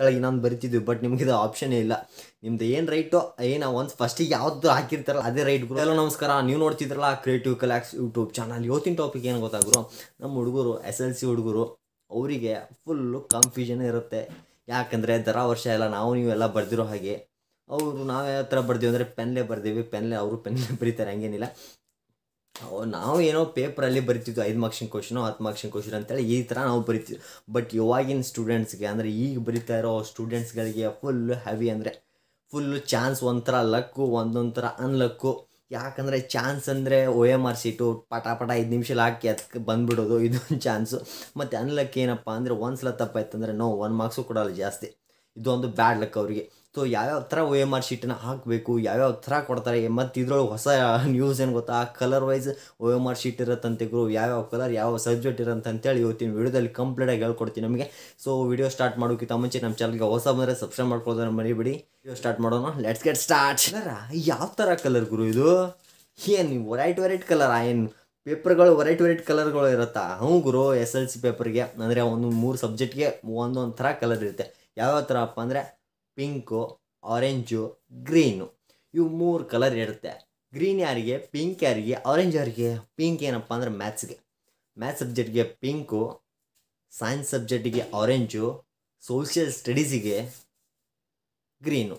ಕೆಳಗೆ ಇನ್ನೊಂದು ಬರಿತಿದ್ವಿ ಬಟ್ ನಿಮ್ಗೆ ಇದು ಆಪ್ಷನೇ ಇಲ್ಲ ನಿಮ್ದು ಏನು ರೈಟು ಏನು ಒಂದು ಫಸ್ಟಿಗೆ ಯಾವ್ದು ಹಾಕಿರ್ತಾರಲ್ಲ ಅದೇ ರೈಟ್ ಗುರು ಎಲ್ಲ ನಮಸ್ಕಾರ ನೀವು ನೋಡ್ತಿದ್ರಲ್ಲ ಕ್ರಿಯೇಟಿವ್ ಕಲಾಕ್ಸ್ ಯೂಟ್ಯೂಬ್ ಚಾನಲ್ ಇವತ್ತಿನ ಟಾಪಿಕ್ ಏನು ಗೊತ್ತಾಗ್ರು ನಮ್ಮ ಹುಡುಗರು ಎಸ್ ಎಲ್ ಸಿ ಹುಡುಗರು ಅವರಿಗೆ ಫುಲ್ಲು ಕನ್ಫ್ಯೂಷನ್ ಇರುತ್ತೆ ಯಾಕಂದರೆ ದರ ವರ್ಷ ಎಲ್ಲ ನಾವು ನೀವೆಲ್ಲ ಬರೆದಿರೋ ಹಾಗೆ ಅವರು ನಾವು ಯಾವ ಥರ ಬರ್ದೀವಿ ಅಂದರೆ ಪೆನ್ಲೇ ಬರ್ದೀವಿ ಪೆನ್ಲೇ ಅವರು ಪೆನ್ನೇ ಬರೀತಾರೆ ಹಂಗೇನಿಲ್ಲ ನಾವು ಏನೋ ಪೇಪರಲ್ಲಿ ಬರಿತಿದ್ವಿ ಐದು ಮಾರ್ಕ್ಸಿನ ಕ್ವಶನೋ ಹತ್ತು ಮಾರ್ಕ್ಸಿನ ಕ್ವಶನ್ ಅಂತೇಳಿ ಈ ಥರ ನಾವು ಬರಿತೀವಿ ಬಟ್ ಇವಾಗಿನ ಸ್ಟೂಡೆಂಟ್ಸ್ಗೆ ಅಂದರೆ ಈಗ ಬರಿತಾ ಇರೋ ಸ್ಟೂಡೆಂಟ್ಸ್ಗಳಿಗೆ ಫುಲ್ ಹೆವಿ ಅಂದರೆ ಫುಲ್ಲು ಚಾನ್ಸ್ ಒಂಥರ ಲಕ್ಕು ಒಂದೊಂಥರ ಅನ್ಲಕ್ಕು ಯಾಕಂದರೆ ಚಾನ್ಸ್ ಅಂದರೆ ಒ ಎಮ್ ಆರ್ ಸೀಟು ಪಟ ಪಟ ಐದು ನಿಮಿಷ ಹಾಕಿ ಅದಕ್ಕೆ ಬಂದುಬಿಡೋದು ಇದೊಂದು ಚಾನ್ಸು ಮತ್ತು ಅನ್ಲಕ್ ಏನಪ್ಪ ಅಂದರೆ ಒಂದು ಸಲ ತಪ್ಪಾಯ್ತು ಅಂದರೆ ನೋ ಒನ್ ಮಾರ್ಕ್ಸು ಕೊಡೋಲ್ಲ ಜಾಸ್ತಿ ಇದೊಂದು ಬ್ಯಾಡ್ ಲಕ್ ಅವರಿಗೆ ಸೊ ಯಾವ್ಯಾವ ಥರ ಓ ಎಮ್ ಆರ್ ಶೀಟನ್ನ ಹಾಕಬೇಕು ಯಾವ್ಯಾವ ಥರ ಕೊಡ್ತಾರೆ ಮತ್ತು ಇದ್ರೊಳಗೆ ಹೊಸ ನ್ಯೂಸ್ ಏನು ಗೊತ್ತಾ colour wise O M R sheet ಇರತ್ತಂತೆ ಗುರು ಯಾವ್ಯಾವ ಕಲರ್ ಯಾವ ಸಬ್ಜೆಕ್ಟ್ ಇರಂತ ಅಂತೇಳಿ ಇವತ್ತಿನ ವೀಡಿಯೋದಲ್ಲಿ ಕಂಪ್ಲೀಟಾಗಿ ಹೇಳ್ಕೊಡ್ತೀನಿ ನಮಗೆ ಸೊ ವಿಡಿಯೋ ಸ್ಟಾರ್ಟ್ ಮಾಡೋಕ್ಕಿಂತ ಮುಂಚೆ ನಮ್ಮ ಚಾನಲ್ಗೆ ಹೊಸ ಬಂದರೆ ಸಬ್ಸ್ಕ್ರೈಬ್ ಮಾಡ್ಕೊಳ್ಳೋದನ್ನ ಮರಿಬೇಡಿ ವಿಡಿಯೋ ಸ್ಟಾರ್ಟ್ ಮಾಡೋಣ ಲೆಟ್ಸ್ ಗೆಟ್ ಸ್ಟಾರ್ಟ್ ಯಾವ ಥರ ಕಲರ್ ಗುರು ಇದು ಏನು ವೆರೈಟಿ ವೆರೈಟಿ ಕಲರ್ ಏನು ಪೇಪರ್ಗಳು ವೆರೈಟಿ ವೆರೈಟಿ ಕಲರ್ಗಳು ಇರುತ್ತಾ ಹ್ಞೂ ಗುರು ಎಸ್ ಎಲ್ ಸಿ ಪೇಪರ್ಗೆ ಅಂದರೆ ಒಂದು ಮೂರು ಸಬ್ಜೆಕ್ಟ್ಗೆ ಒಂದೊಂದು ಥರ ಕಲರ್ ಇರುತ್ತೆ ಯಾವ್ಯಾವ ಅಪ್ಪ ಅಂದರೆ ಪಿಂಕು ಆರೆಂಜು ಗ್ರೀನು ಇವು ಮೂರು ಕಲರ್ ಇರುತ್ತೆ ಗ್ರೀನ್ ಯಾರಿಗೆ ಪಿಂಕ್ ಯಾರಿಗೆ ಆರೆಂಜ್ ಯಾರಿಗೆ ಪಿಂಕ್ ಏನಪ್ಪ ಅಂದರೆ ಮ್ಯಾಥ್ಸ್ಗೆ ಮ್ಯಾಥ್ಸ್ ಸಬ್ಜೆಕ್ಟ್ಗೆ ಪಿಂಕು ಸೈನ್ಸ್ ಸಬ್ಜೆಕ್ಟಿಗೆ ಆರೆಂಜು ಸೋಷಿಯಲ್ ಸ್ಟಡೀಸಿಗೆ ಗ್ರೀನು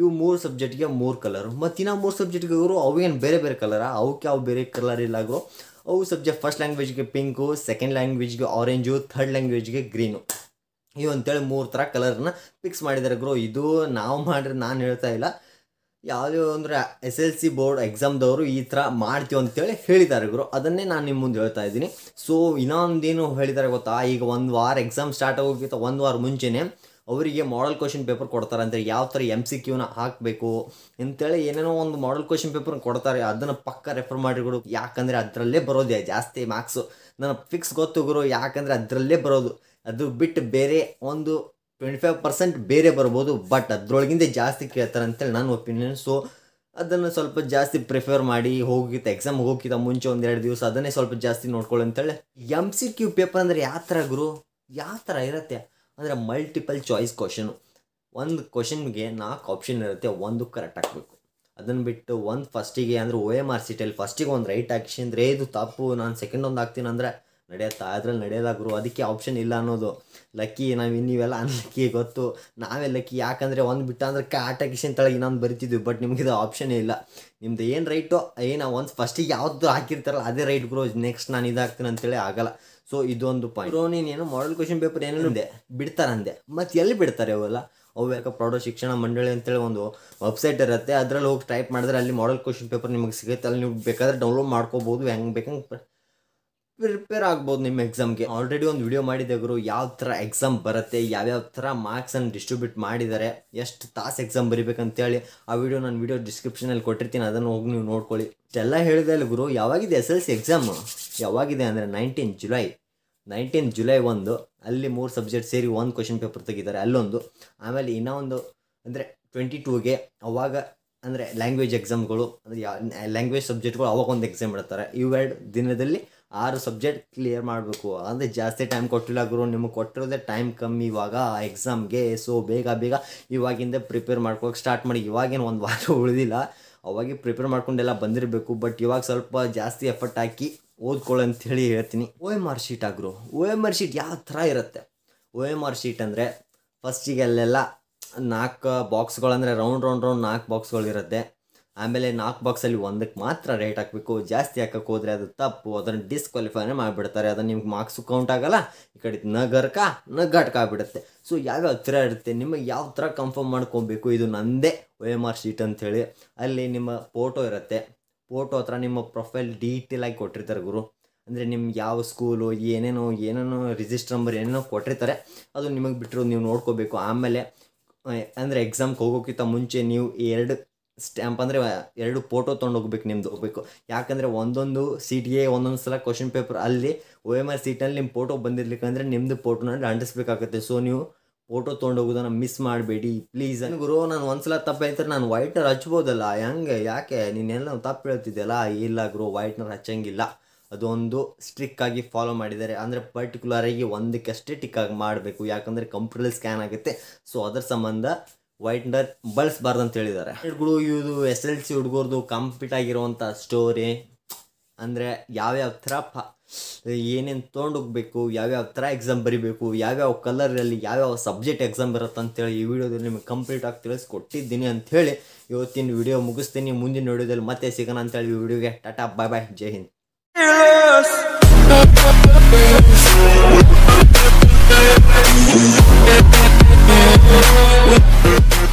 ಇವು ಮೂರು ಸಬ್ಜೆಕ್ಟ್ಗೆ ಮೂರು ಕಲರು ಮತ್ತು ಇನ್ನೂ ಮೂರು ಸಬ್ಜೆಕ್ಟ್ಗೆ ಇವರು ಅವೇನು ಬೇರೆ ಬೇರೆ ಕಲರಾ ಅವಕ್ಕೆ ಯಾವ ಬೇರೆ ಕಲರ್ ಇಲ್ಲಾಗೋ ಅವು ಸಬ್ಜೆಕ್ಟ್ ಫಸ್ಟ್ ಲ್ಯಾಂಗ್ವೇಜ್ಗೆ ಪಿಂಕು ಸೆಕೆಂಡ್ ಲ್ಯಾಂಗ್ವೇಜ್ಗೆ ಆರೆಂಜು ಥರ್ಡ್ ಲ್ಯಾಂಗ್ವೇಜ್ಗೆ ಗ್ರೀನು ಇವು ಅಂತೇಳಿ ಮೂರು ಥರ ಕಲರ್ನ ಫಿಕ್ಸ್ ಮಾಡಿದ್ದಾರೆ ಗ್ರೋ ಇದು ನಾವು ಮಾಡ್ರೆ ನಾನು ಹೇಳ್ತಾ ಇಲ್ಲ ಯಾವುದೇ ಅಂದರೆ ಎಸ್ ಎಲ್ ಸಿ ಬೋರ್ಡ್ ಎಕ್ಸಾಮ್ದವರು ಈ ಥರ ಮಾಡ್ತೀವಿ ಅಂತೇಳಿ ಹೇಳಿದ್ದಾರೆ ಗುರು ಅದನ್ನೇ ನಾನು ನಿಮ್ಮ ಮುಂದೆ ಹೇಳ್ತಾ ಇದ್ದೀನಿ ಸೊ ಇನ್ನೊಂದೇನು ಹೇಳಿದ್ದಾರೆ ಗೊತ್ತಾ ಈಗ ಒಂದು ವಾರ ಎಕ್ಸಾಮ್ ಸ್ಟಾರ್ಟ್ ಆಗೋಕ್ಕಿಂತ ಒಂದು ವಾರ ಮುಂಚೆನೇ ಅವರಿಗೆ ಮಾಡಲ್ ಕ್ವಶನ್ ಪೇಪರ್ ಕೊಡ್ತಾರೆ ಅಂದರೆ ಯಾವ ಥರ ಎಮ್ ಸಿ ಕ್ಯೂನ ಹಾಕಬೇಕು ಅಂತೇಳಿ ಏನೇನೋ ಒಂದು ಮಾಡಲ್ ಕ್ವಶನ್ ಪೇಪರ್ ಕೊಡ್ತಾರೆ ಅದನ್ನು ಪಕ್ಕ ರೆಫರ್ ಗುರು ಯಾಕಂದರೆ ಅದರಲ್ಲೇ ಬರೋದೇ ಜಾಸ್ತಿ ಮಾರ್ಕ್ಸು ನನಗೆ ಫಿಕ್ಸ್ ಗೊತ್ತು ಗುರು ಯಾಕಂದರೆ ಅದರಲ್ಲೇ ಬರೋದು ಅದು ಬಿಟ್ಟು ಬೇರೆ ಒಂದು ಟ್ವೆಂಟಿ ಫೈವ್ ಪರ್ಸೆಂಟ್ ಬೇರೆ ಬರ್ಬೋದು ಬಟ್ ಅದರೊಳಗಿಂದ ಜಾಸ್ತಿ ಕೇಳ್ತಾರೆ ಅಂತೇಳಿ ನನ್ನ ಒಪಿನಿಯನ್ ಸೊ ಅದನ್ನು ಸ್ವಲ್ಪ ಜಾಸ್ತಿ ಪ್ರಿಫರ್ ಮಾಡಿ ಹೋಗಿತ್ತು ಎಕ್ಸಾಮ್ ಹೋಗಿದ್ದ ಮುಂಚೆ ಒಂದೆರಡು ದಿವಸ ಅದನ್ನೇ ಸ್ವಲ್ಪ ಜಾಸ್ತಿ ನೋಡ್ಕೊಳ್ಳಿ ಅಂತೇಳಿ ಎಮ್ ಸಿ ಕ್ಯೂ ಪೇಪರ್ ಅಂದರೆ ಯಾವ ಥರ ಗುರು ಯಾವ ಥರ ಇರುತ್ತೆ ಅಂದರೆ ಮಲ್ಟಿಪಲ್ ಚಾಯ್ಸ್ ಕ್ವಶನು ಒಂದು ಕ್ವಶನ್ಗೆ ನಾಲ್ಕು ಆಪ್ಷನ್ ಇರುತ್ತೆ ಒಂದು ಕರೆಕ್ಟ್ ಹಾಕಬೇಕು ಅದನ್ನು ಬಿಟ್ಟು ಒಂದು ಫಸ್ಟಿಗೆ ಅಂದರೆ ಓ ಎಮ್ ಆರ್ ಸಿ ಟೆಲ್ ಫಸ್ಟಿಗೆ ಒಂದು ರೈಟ್ ಹಾಕ್ಸಿ ಅಂದರೆ ಇದು ತಪ್ಪು ನಾನು ಸೆಕೆಂಡ್ ಒಂದು ಹಾಕ್ತೀನಿ ಅಂದರೆ ನಡೆಯುತ್ತಾ ಅದ್ರಲ್ಲಿ ನಡೆಯೋದಾಗ್ರು ಗುರು ಅದಕ್ಕೆ ಆಪ್ಷನ್ ಇಲ್ಲ ಅನ್ನೋದು ಲಕ್ಕಿ ನಾವು ಇನ್ನಿವೆಲ್ಲ ಅನ್ಲಕ್ಕಿ ಗೊತ್ತು ನಾವೇ ಲಕ್ಕಿ ಯಾಕಂದರೆ ಒಂದು ಬಿಟ್ಟ ಅಂದ್ರೆ ಆಟ ಕಿಶನ್ ತಳಗೆ ಇನ್ನೊಂದು ಬರಿತಿದ್ವಿ ಬಟ್ ಇದು ಆಪ್ಷನೇ ಇಲ್ಲ ನಿಮ್ದು ಏನು ರೈಟು ಏನು ಒಂದು ಫಸ್ಟಿಗೆ ಯಾವ್ದು ಹಾಕಿರ್ತಾರಲ್ಲ ಅದೇ ರೈಟ್ ಗುರು ನೆಕ್ಸ್ಟ್ ನಾನು ಇದಾಗ್ತೀನಿ ಅಂತೇಳಿ ಆಗಲ್ಲ ಸೊ ಇದೊಂದು ಪಾಯಿಂಟ್ ಗುರು ನೀನೇನು ಮಾಡಲ್ ಕ್ವಶನ್ ಪೇಪರ್ ಏನೇನು ಇದೆ ಬಿಡ್ತಾರಂದೆ ಮತ್ತು ಎಲ್ಲಿ ಬಿಡ್ತಾರೆ ಅವೆಲ್ಲ ಅವು ಯಾಕೆ ಪ್ರೌಢ ಶಿಕ್ಷಣ ಮಂಡಳಿ ಅಂತೇಳಿ ಒಂದು ವೆಬ್ಸೈಟ್ ಇರುತ್ತೆ ಅದರಲ್ಲಿ ಹೋಗಿ ಟೈಪ್ ಮಾಡಿದ್ರೆ ಅಲ್ಲಿ ಮಾಡಲ್ ಕ್ವಶನ್ ಪೇಪರ್ ನಿಮಗೆ ಸಿಗುತ್ತೆ ಅಲ್ಲಿ ನೀವು ಬೇಕಾದ್ರೆ ಡೌನ್ಲೋಡ್ ಮಾಡ್ಕೋಬೋದು ಹೆಂಗೆ ಬೇಕಂಗೆ ಪ್ರಿಪೇರ್ ಆಗ್ಬೋದು ನಿಮ್ಮ ಎಕ್ಸಾಮ್ಗೆ ಆಲ್ರೆಡಿ ಒಂದು ವಿಡಿಯೋ ಮಾಡಿದೆ ಗುರು ಯಾವ ಥರ ಎಕ್ಸಾಮ್ ಬರುತ್ತೆ ಯಾವ್ಯಾವ ಥರ ಮಾರ್ಕ್ಸನ್ನು ಡಿಸ್ಟ್ರಿಬ್ಯೂಟ್ ಮಾಡಿದ್ದಾರೆ ಎಷ್ಟು ತಾಸು ಎಕ್ಸಾಮ್ ಬರಿಬೇಕಂತೇಳಿ ಆ ವಿಡಿಯೋ ನಾನು ವಿಡಿಯೋ ಡಿಸ್ಕ್ರಿಪ್ಷನಲ್ಲಿ ಕೊಟ್ಟಿರ್ತೀನಿ ಅದನ್ನು ಹೋಗಿ ನೀವು ನೋಡ್ಕೊಳ್ಳಿ ಇಷ್ಟೆಲ್ಲ ಹೇಳಿದೆ ಅಲ್ಲಿ ಗುರು ಯಾವಾಗಿದೆ ಎಸ್ ಎಲ್ ಸಿ ಎಕ್ಸಾಮು ಯಾವಾಗಿದೆ ಅಂದರೆ ನೈನ್ಟೀನ್ ಜುಲೈ ನೈನ್ಟೀನ್ ಜುಲೈ ಒಂದು ಅಲ್ಲಿ ಮೂರು ಸಬ್ಜೆಕ್ಟ್ ಸೇರಿ ಒಂದು ಕ್ವಶನ್ ಪೇಪರ್ ತೆಗಿದ್ದಾರೆ ಅಲ್ಲೊಂದು ಆಮೇಲೆ ಇನ್ನೊಂದು ಅಂದರೆ ಟ್ವೆಂಟಿ ಟೂಗೆ ಅವಾಗ ಅಂದರೆ ಲ್ಯಾಂಗ್ವೇಜ್ ಎಕ್ಸಾಮ್ಗಳು ಅಂದರೆ ಯಾವ ಲ್ಯಾಂಗ್ವೇಜ್ ಸಬ್ಜೆಕ್ಟ್ಗಳು ಅವಾಗ ಒಂದು ಎಕ್ಸಾಮ್ ಇಡ್ತಾರೆ ಇವೆರಡು ದಿನದಲ್ಲಿ ಆರು ಸಬ್ಜೆಕ್ಟ್ ಕ್ಲಿಯರ್ ಮಾಡಬೇಕು ಅಂದರೆ ಜಾಸ್ತಿ ಟೈಮ್ ಕೊಟ್ಟಿಲ್ಲ ಗುರು ನಿಮಗೆ ಕೊಟ್ಟಿರೋದೇ ಟೈಮ್ ಕಮ್ಮಿ ಇವಾಗ ಎಕ್ಸಾಮ್ಗೆ ಸೊ ಬೇಗ ಬೇಗ ಇವಾಗಿಂದ ಪ್ರಿಪೇರ್ ಮಾಡ್ಕೊಳಕ್ಕೆ ಸ್ಟಾರ್ಟ್ ಮಾಡಿ ಇವಾಗೇನು ಒಂದು ವಾರ ಉಳಿದಿಲ್ಲ ಅವಾಗೆ ಪ್ರಿಪೇರ್ ಮಾಡ್ಕೊಂಡೆಲ್ಲ ಬಂದಿರಬೇಕು ಬಟ್ ಇವಾಗ ಸ್ವಲ್ಪ ಜಾಸ್ತಿ ಎಫರ್ಟ್ ಹಾಕಿ ಓದ್ಕೊಳ್ಳಿ ಹೇಳಿ ಹೇಳ್ತೀನಿ ಓ ಎಮ್ ಆರ್ ಶೀಟ್ ಆಗ್ರು ಓ ಎಮ್ ಆರ್ ಶೀಟ್ ಯಾವ ಥರ ಇರುತ್ತೆ ಓ ಎಮ್ ಆರ್ ಶೀಟ್ ಅಂದರೆ ಫಸ್ಟಿಗೆ ಅಲ್ಲೆಲ್ಲ ನಾಲ್ಕು ಬಾಕ್ಸ್ಗಳಂದರೆ ರೌಂಡ್ ರೌಂಡ್ ರೌಂಡ್ ನಾಲ್ಕು ಬಾಕ್ಸ್ಗಳಿರುತ್ತೆ ಆಮೇಲೆ ನಾಲ್ಕು ಬಾಕ್ಸಲ್ಲಿ ಒಂದಕ್ಕೆ ಮಾತ್ರ ರೇಟ್ ಹಾಕಬೇಕು ಜಾಸ್ತಿ ಹಾಕಕ್ಕೆ ಹೋದರೆ ಅದು ತಪ್ಪು ಅದನ್ನು ಡಿಸ್ಕ್ವಾಲಿಫೈನೇ ಮಾಡಿಬಿಡ್ತಾರೆ ಅದನ್ನು ನಿಮ್ಗೆ ಮಾರ್ಕ್ಸು ಕೌಂಟ್ ಆಗೋಲ್ಲ ಈ ಕಡೆ ನ ನಗಾಟ್ಕ ಆಗ್ಬಿಡುತ್ತೆ ಸೊ ಯಾವ್ಯಾವ ಥರ ಇರುತ್ತೆ ನಿಮಗೆ ಯಾವ ಥರ ಕನ್ಫರ್ಮ್ ಮಾಡ್ಕೊಬೇಕು ಇದು ನನ್ನದೇ ಒ ಎಮ್ ಆರ್ ಶೀಟ್ ಅಂಥೇಳಿ ಅಲ್ಲಿ ನಿಮ್ಮ ಫೋಟೋ ಇರುತ್ತೆ ಫೋಟೋ ಹತ್ರ ನಿಮ್ಮ ಪ್ರೊಫೈಲ್ ಡೀಟೇಲಾಗಿ ಕೊಟ್ಟಿರ್ತಾರೆ ಗುರು ಅಂದರೆ ನಿಮ್ಗೆ ಯಾವ ಸ್ಕೂಲು ಏನೇನೋ ಏನೇನೋ ರಿಜಿಸ್ಟರ್ ನಂಬರ್ ಏನೇನೋ ಕೊಟ್ಟಿರ್ತಾರೆ ಅದು ನಿಮಗೆ ಬಿಟ್ಟಿರೋದು ನೀವು ನೋಡ್ಕೋಬೇಕು ಆಮೇಲೆ ಅಂದರೆ ಎಕ್ಸಾಮ್ಗೆ ಹೋಗೋಕ್ಕಿಂತ ಮುಂಚೆ ನೀವು ಎರಡು ಸ್ಟ್ಯಾಂಪ್ ಅಂದರೆ ಎರಡು ಫೋಟೋ ತೊಗೊಂಡೋಗ್ಬೇಕು ನಿಮ್ದು ಹೋಗ್ಬೇಕು ಯಾಕಂದರೆ ಒಂದೊಂದು ಸೀಟಿಗೆ ಒಂದೊಂದು ಸಲ ಕ್ವಶನ್ ಪೇಪರ್ ಅಲ್ಲಿ ಒ ಎಮ್ ಆರ್ ಸೀಟಲ್ಲಿ ನಿಮ್ಮ ಫೋಟೋ ಬಂದಿರ್ಲಿಕ್ಕಂದ್ರೆ ನಿಮ್ಮದು ಫೋಟೋನ ಅಂಟಿಸ್ಬೇಕಾಗುತ್ತೆ ಸೊ ನೀವು ಫೋಟೋ ಹೋಗೋದನ್ನು ಮಿಸ್ ಮಾಡಬೇಡಿ ಪ್ಲೀಸ್ ಗುರು ನಾನು ಒಂದ್ಸಲ ತಪ್ಪಾಯ್ತಾರೆ ನಾನು ವೈಟ್ನರ್ ಹಚ್ಬೋದಲ್ಲ ಹೆಂಗೆ ಯಾಕೆ ನೀನೆಲ್ಲ ತಪ್ಪು ಹೇಳ್ತಿದ್ದೆಲ್ಲ ಇಲ್ಲ ಗುರು ವೈಟ್ನರ್ ಹಚ್ಚಂಗಿಲ್ಲ ಅದೊಂದು ಸ್ಟ್ರಿಕ್ಕಾಗಿ ಫಾಲೋ ಮಾಡಿದ್ದಾರೆ ಅಂದರೆ ಪರ್ಟಿಕ್ಯುಲರಾಗಿ ಒಂದಕ್ಕಷ್ಟೇ ಟಿಕ್ಕಾಗಿ ಮಾಡಬೇಕು ಯಾಕಂದರೆ ಕಂಪ್ಯೂಟರ್ ಸ್ಕ್ಯಾನ್ ಆಗುತ್ತೆ ಸೊ ಅದರ ಸಂಬಂಧ ವೈಟ್ನರ್ ಬಳಸಬಾರ್ದು ಅಂತ ಹೇಳಿದ್ದಾರೆ ಹುಡುಗರು ಇದು ಎಸ್ ಎಲ್ ಸಿ ಹುಡುಗರ್ದು ಕಂಪ್ಲೀಟ್ ಆಗಿರುವಂಥ ಸ್ಟೋರಿ ಅಂದರೆ ಯಾವ್ಯಾವ ಥರ ಪ ಏನೇನು ಹೋಗಬೇಕು ಯಾವ್ಯಾವ ಥರ ಎಕ್ಸಾಮ್ ಬರಿಬೇಕು ಯಾವ್ಯಾವ ಕಲರಲ್ಲಿ ಯಾವ್ಯಾವ ಸಬ್ಜೆಕ್ಟ್ ಎಕ್ಸಾಮ್ ಬರುತ್ತೆ ಅಂತೇಳಿ ಈ ವಿಡಿಯೋದಲ್ಲಿ ನಿಮಗೆ ಆಗಿ ತಿಳಿಸ್ಕೊಟ್ಟಿದ್ದೀನಿ ಅಂಥೇಳಿ ಇವತ್ತಿನ ವಿಡಿಯೋ ಮುಗಿಸ್ತೀನಿ ಮುಂದಿನ ವಿಡಿಯೋದಲ್ಲಿ ಮತ್ತೆ ಸಿಗೋಣ ಅಂತೇಳಿ ಈ ವಿಡಿಯೋಗೆ ಟಾಟಾ ಬಾಯ್ ಬಾಯ್ ಜೈ ಹಿಂದ್ We